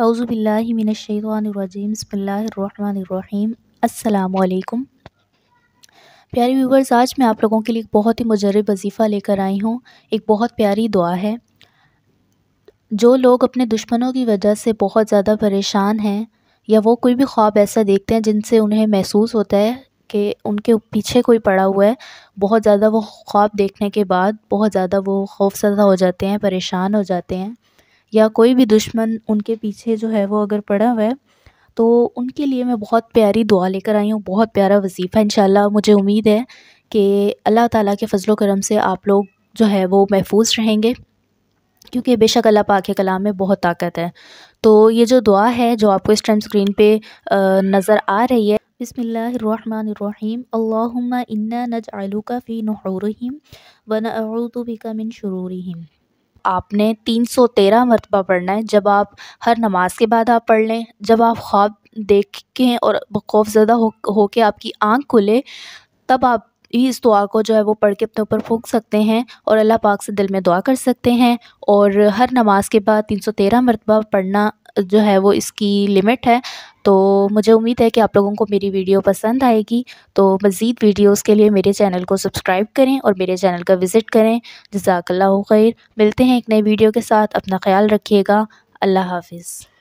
अज़बिल्लिमिनशैवानरजीम बसमीम प्यारे व्यूवर्स आज मैं आप लोगों के लिए एक बहुत ही मुजरब वजीफ़ा लेकर आई हूँ एक बहुत प्यारी दुआ है जो लोग अपने दुश्मनों की वजह से बहुत ज़्यादा परेशान हैं या वो कोई भी ख्वाब ऐसा देखते हैं जिनसे उन्हें महसूस होता है कि उनके पीछे कोई पड़ा हुआ है बहुत ज़्यादा वो ख्वाब देखने के बाद बहुत ज़्यादा वो खौफसदा हो जाते हैं परेशान हो जाते हैं या कोई भी दुश्मन उनके पीछे जो है वो अगर पड़ा हुआ है तो उनके लिए मैं बहुत प्यारी दुआ लेकर आई हूँ बहुत प्यारा वजीफ़ा इन मुझे उम्मीद है कि अल्लाह ताला के फजलो करम से आप लोग जो है वो महफूज रहेंगे क्योंकि बेशक अल्लाह पाक के कलाम में बहुत ताकत है तो ये जो दुआ है जो आपको इस टाइम स्क्रीन पे नज़र आ रही है बसमीम अल्लाम इन्ना नज आलू का फ़ी नहरिम वन अरुतबिका मिन शुरूम आपने तीन सौ तेरह मरतबा पढ़ना है जब आप हर नमाज के बाद आप पढ़ लें जब आप ख्वाब देखें और खौफज़दा हो होकर आपकी आँख खुले तब आप ही इस दुआ को जो है वो पढ़ के अपने ऊपर फूँक सकते हैं और अल्लाह पाक से दिल में दुआ कर सकते हैं और हर नमाज के बाद तीन सौ तेरह मरतबा पढ़ना जो है वो इसकी लिमिट है तो मुझे उम्मीद है कि आप लोगों को मेरी वीडियो पसंद आएगी तो मज़ीद वीडियोज़ के लिए मेरे चैनल को सब्सक्राइब करें और मेरे चैनल का विज़िट करें जजाकल्ला खैर मिलते हैं एक नई वीडियो के साथ अपना ख्याल रखिएगा अल्लाह हाफिज़